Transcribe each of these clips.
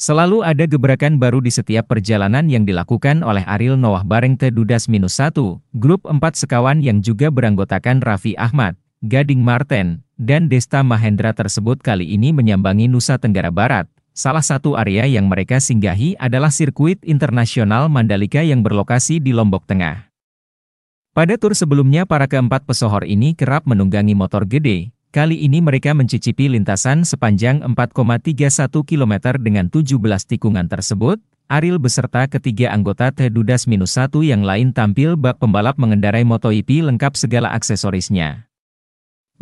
Selalu ada gebrakan baru di setiap perjalanan yang dilakukan oleh Aril Noah Bareng ke Dudas Minus 1, grup empat sekawan yang juga beranggotakan Raffi Ahmad, Gading Marten, dan Desta Mahendra tersebut kali ini menyambangi Nusa Tenggara Barat. Salah satu area yang mereka singgahi adalah sirkuit internasional Mandalika yang berlokasi di Lombok Tengah. Pada tur sebelumnya para keempat pesohor ini kerap menunggangi motor gede, Kali ini mereka mencicipi lintasan sepanjang 4,31 km dengan 17 tikungan tersebut. Aril beserta ketiga anggota Tedudas minus satu yang lain tampil bak pembalap mengendarai MotoGP lengkap segala aksesorisnya.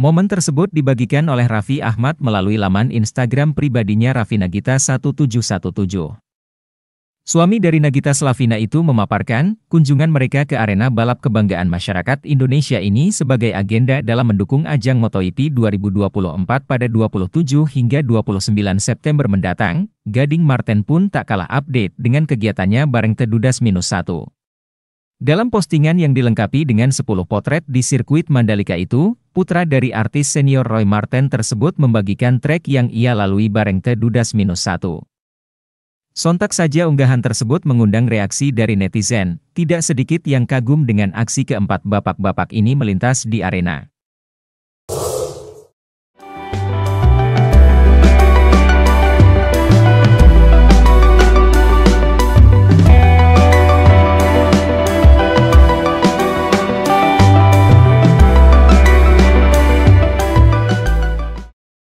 Momen tersebut dibagikan oleh Raffi Ahmad melalui laman Instagram pribadinya Raffi Nagita 1717. Suami dari Nagita Slavina itu memaparkan kunjungan mereka ke arena balap kebanggaan masyarakat Indonesia ini sebagai agenda dalam mendukung ajang MotoGP e 2024 pada 27 hingga 29 September mendatang. Gading Marten pun tak kalah update dengan kegiatannya bareng Tedudas Minus 1. Dalam postingan yang dilengkapi dengan 10 potret di sirkuit Mandalika itu, putra dari artis senior Roy Marten tersebut membagikan trek yang ia lalui bareng Tedudas Minus 1. Sontak saja unggahan tersebut mengundang reaksi dari netizen, tidak sedikit yang kagum dengan aksi keempat bapak-bapak ini melintas di arena.